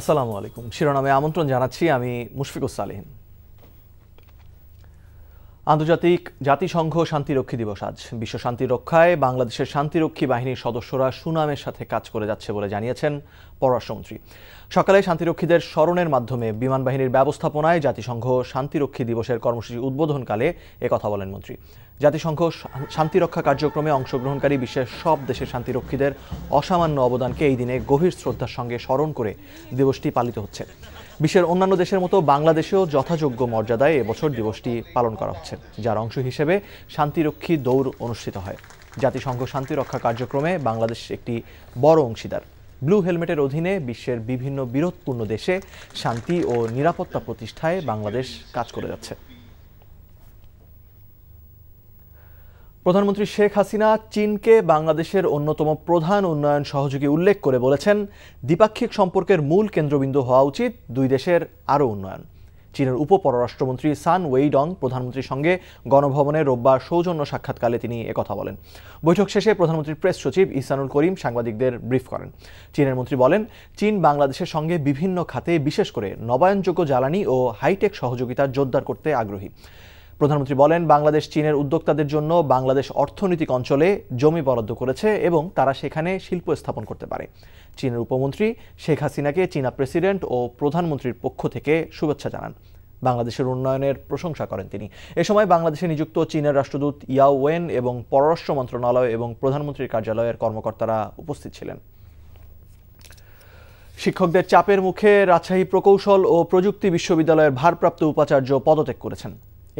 আসসালামু আলাইকুম শিরোনামে আমন্ত্রণ জানাচ্ছি আমি মুশফিকুস সালেহিন আন্তর্জাতিক জাতিসংঘ শান্তিরক্ষী দিবস আজ বিশ্ব শান্তি রক্ষায় বাংলাদেশের শান্তিরক্ষী বাহিনীর সদস্যরা সুনামের সাথে কাজ করে যাচ্ছে বলে জানিয়েছেন পররাষ্ট্রমন্ত্রী সকালে শান্তিরক্ষীদের স্মরণের মাধ্যমে বিমান বাহিনীর ব্যবস্থাপনায় জাতিসংঘ শান্তিরক্ষী দিবসের কর্মসূচি উদ্বোধনকালে কথা বলেন মন্ত্রী জাতিসংঘ শান্তিরক্ষা কার্যক্রমে অংশগ্রহণকারী বিশ্বের সব দেশের শান্তিরক্ষীদের অসামান্য অবদানকে এই দিনে গভীর শ্রদ্ধার সঙ্গে স্মরণ করে দিবসটি পালিত হচ্ছে বিশ্বের অন্যান্য দেশের মতো বাংলাদেশেও যথাযোগ্য মর্যাদায় এবছর দিবসটি পালন করা হচ্ছে যার অংশ হিসেবে শান্তিরক্ষী দৌড় অনুষ্ঠিত হয় জাতিসংঘ শান্তিরক্ষা কার্যক্রমে বাংলাদেশ একটি বড় অংশীদার ব্লু হেলমেটের অধীনে বিশ্বের বিভিন্ন বিরোধপূর্ণ দেশে শান্তি ও নিরাপত্তা প্রতিষ্ঠায় বাংলাদেশ কাজ করে যাচ্ছে প্রধানমন্ত্রী শেখ হাসিনা চীনকে বাংলাদেশের অন্যতম প্রধান উন্নয়ন সহযোগী উল্লেখ করে বলেছেন দ্বিপাক্ষিক সম্পর্কের মূল কেন্দ্রবিন্দু হওয়া উচিত দুই দেশের আরও উন্নয়ন চীনের উপপররাষ্ট্রমন্ত্রী সান ওয়েইডং প্রধানমন্ত্রীর সঙ্গে গণভবনে রোববার সৌজন্য সাক্ষাৎকালে তিনি একথা বলেন বৈঠক শেষে প্রধানমন্ত্রীর প্রেস সচিব ইসানুল করিম সাংবাদিকদের ব্রিফ করেন চীনের মন্ত্রী বলেন চীন বাংলাদেশের সঙ্গে বিভিন্ন খাতে বিশেষ করে নবায়নযোগ্য জ্বালানি ও হাইটেক সহযোগিতা জোরদার করতে আগ্রহী প্রধানমন্ত্রী বলেন বাংলাদেশ চীনের উদ্যোক্তাদের জন্য বাংলাদেশ অর্থনৈতিক অঞ্চলে জমি বরাদ্দ করেছে এবং তারা সেখানে শিল্প স্থাপন করতে পারে চীনের উপমন্ত্রী শেখ হাসিনাকে চীনা প্রেসিডেন্ট ও প্রধানমন্ত্রীর পক্ষ থেকে শুভেচ্ছা জানান বাংলাদেশের উন্নয়নের প্রশংসা করেন তিনি এ সময় বাংলাদেশে নিযুক্ত চীনের রাষ্ট্রদূত ইয়াও ওয়েন এবং পররাষ্ট্র মন্ত্রণালয় এবং প্রধানমন্ত্রীর কার্যালয়ের কর্মকর্তারা উপস্থিত ছিলেন শিক্ষকদের চাপের মুখে রাজশাহী প্রকৌশল ও প্রযুক্তি বিশ্ববিদ্যালয়ের ভারপ্রাপ্ত উপাচার্য পদত্যাগ করেছেন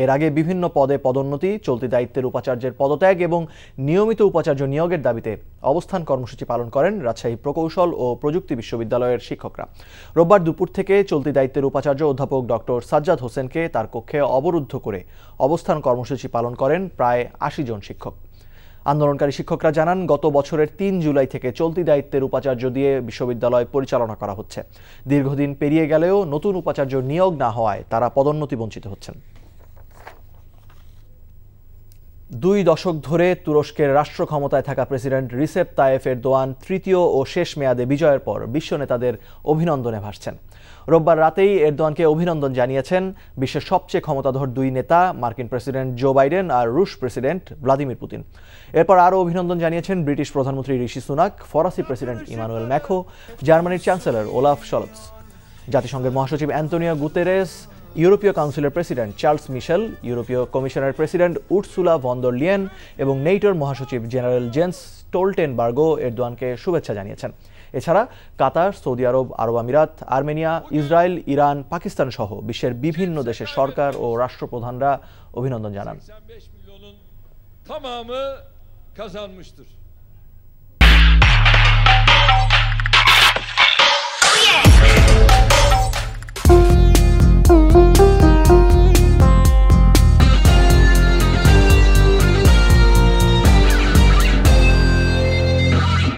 এর আগে বিভিন্ন পদে পদোন্নতি চলতি দায়িত্বের উপাচার্যের পদত্যাগ এবং নিয়মিত উপাচার্য নিয়োগের দাবিতে অবস্থান কর্মসূচি পালন করেন রাজশাহী প্রকৌশল ও প্রযুক্তি বিশ্ববিদ্যালয়ের শিক্ষকরা রোববার দুপুর থেকে চলতি দায়িত্বের উপাচার্য অধ্যাপক ডক্টর সাজ্জাদ হোসেনকে তার কক্ষে অবরুদ্ধ করে অবস্থান কর্মসূচি পালন করেন প্রায় আশি জন শিক্ষক আন্দোলনকারী শিক্ষকরা জানান গত বছরের তিন জুলাই থেকে চলতি দায়িত্বের উপাচার্য দিয়ে বিশ্ববিদ্যালয় পরিচালনা করা হচ্ছে দীর্ঘদিন পেরিয়ে গেলেও নতুন উপাচার্য নিয়োগ না হওয়ায় তারা পদোন্নতি বঞ্চিত হচ্ছেন দুই দশক ধরে তুরস্কের রাষ্ট্র ক্ষমতায় থাকা প্রেসিডেন্ট রিসেপ তায়েফ এরদোয়ান তৃতীয় ও শেষ মেয়াদে বিজয়ের পর বিশ্ব নেতাদের অভিনন্দনে ভাসছেন রোববার রাতেই এরদোয়ানকে অভিনন্দন জানিয়েছেন বিশ্বের সবচেয়ে ক্ষমতাধর দুই নেতা মার্কিন প্রেসিডেন্ট জো বাইডেন আর রুশ প্রেসিডেন্ট ভ্লাদিমির পুতিন এরপর আরও অভিনন্দন জানিয়েছেন ব্রিটিশ প্রধানমন্ত্রী ঋষি সুনাক ফরাসি প্রেসিডেন্ট ইমানুয়েল ম্যাখো জার্মানির চ্যান্সেলর ওলাফ শলৎস জাতিসংঘের মহাসচিব অ্যান্টনিও গুতেরেস ইউরোপীয় কাউন্সিলের প্রেসিডেন্ট চার্লস মিশেল ইউরোপীয় কমিশনের প্রেসিডেন্ট উটসুলা ভন্দর লিয়েন এবং নেইটোর মহাসচিব জেনারেল জেন্স টোলটেনবার্গো এরদোয়ানকে শুভেচ্ছা জানিয়েছেন এছাড়া কাতার সৌদি আরব আরব আমিরাত আর্মেনিয়া ইসরায়েল ইরান পাকিস্তান সহ বিশ্বের বিভিন্ন দেশের সরকার ও রাষ্ট্রপ্রধানরা অভিনন্দন জানান